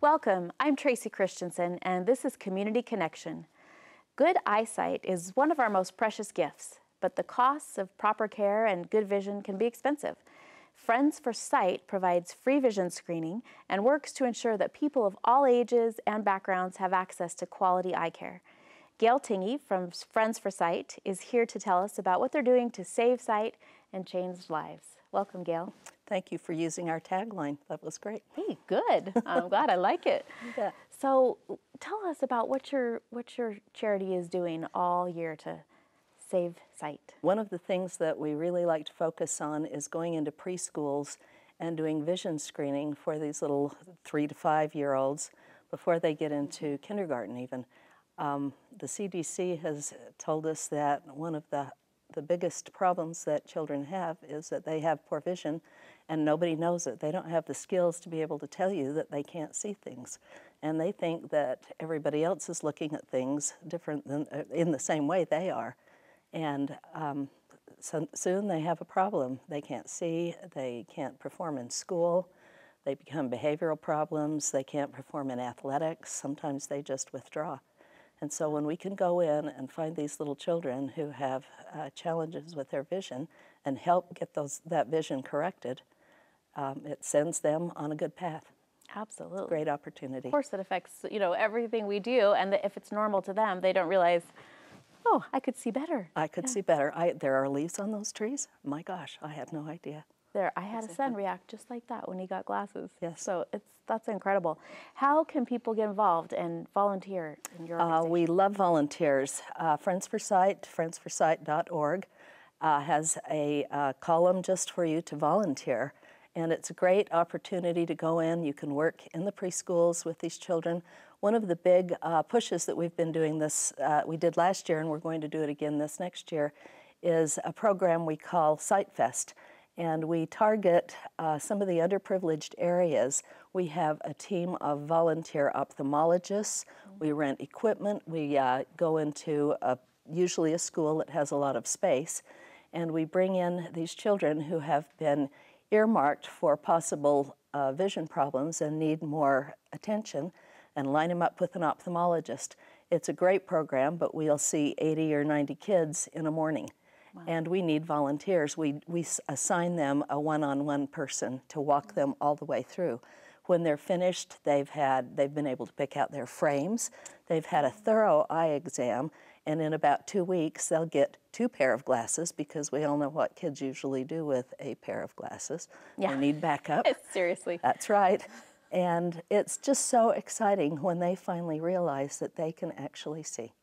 Welcome, I'm Tracy Christensen, and this is Community Connection. Good eyesight is one of our most precious gifts, but the costs of proper care and good vision can be expensive. Friends for Sight provides free vision screening and works to ensure that people of all ages and backgrounds have access to quality eye care. Gail Tingey from Friends for Sight is here to tell us about what they're doing to save sight and change lives. Welcome, Gail. Thank you for using our tagline. That was great. Hey, good. I'm glad I like it. Yeah. So tell us about what your what your charity is doing all year to save sight. One of the things that we really like to focus on is going into preschools and doing vision screening for these little three to five year olds before they get into kindergarten even. Um, the CDC has told us that one of the the biggest problems that children have is that they have poor vision and nobody knows it. They don't have the skills to be able to tell you that they can't see things. And they think that everybody else is looking at things different than, uh, in the same way they are. And um, so soon they have a problem. They can't see, they can't perform in school, they become behavioral problems, they can't perform in athletics, sometimes they just withdraw. And so when we can go in and find these little children who have uh, challenges with their vision and help get those, that vision corrected, um, it sends them on a good path. Absolutely. Great opportunity. Of course, it affects you know everything we do, and if it's normal to them, they don't realize. Oh, I could see better. I could yeah. see better. I, there are leaves on those trees. My gosh, I had no idea. There, I had exactly. a son react just like that when he got glasses. Yes. So it's that's incredible. How can people get involved and volunteer in your uh, we love volunteers. Uh, Friends for Sight, friendsforsight.org, uh, has a uh, column just for you to volunteer. And it's a great opportunity to go in. You can work in the preschools with these children. One of the big uh, pushes that we've been doing this, uh, we did last year, and we're going to do it again this next year, is a program we call SiteFest. And we target uh, some of the underprivileged areas. We have a team of volunteer ophthalmologists. We rent equipment. We uh, go into a, usually a school that has a lot of space. And we bring in these children who have been earmarked for possible uh, vision problems and need more attention and line them up with an ophthalmologist. It's a great program, but we'll see 80 or 90 kids in a morning. Wow. And we need volunteers. We, we assign them a one on one person to walk them all the way through. When they're finished, they've, had, they've been able to pick out their frames, they've had a thorough eye exam, and in about two weeks they'll get two pair of glasses because we all know what kids usually do with a pair of glasses. Yeah. They need backup. Seriously. That's right. And it's just so exciting when they finally realize that they can actually see.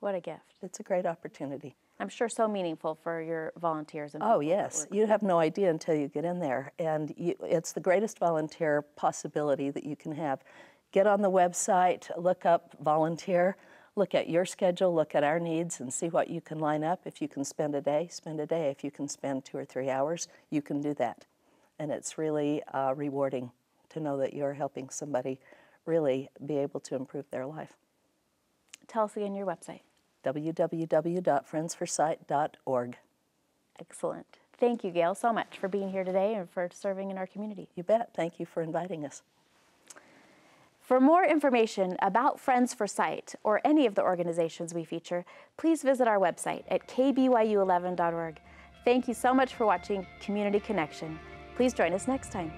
What a gift. It's a great opportunity. I'm sure so meaningful for your volunteers. And oh, yes. You have no idea until you get in there. And you, it's the greatest volunteer possibility that you can have. Get on the website, look up volunteer look at your schedule, look at our needs, and see what you can line up. If you can spend a day, spend a day. If you can spend two or three hours, you can do that. And it's really uh, rewarding to know that you're helping somebody really be able to improve their life. Tell us again your website www.friendsforsight.org. Excellent. Thank you, Gail, so much for being here today and for serving in our community. You bet. Thank you for inviting us. For more information about Friends for Sight or any of the organizations we feature, please visit our website at kbyu11.org. Thank you so much for watching Community Connection. Please join us next time.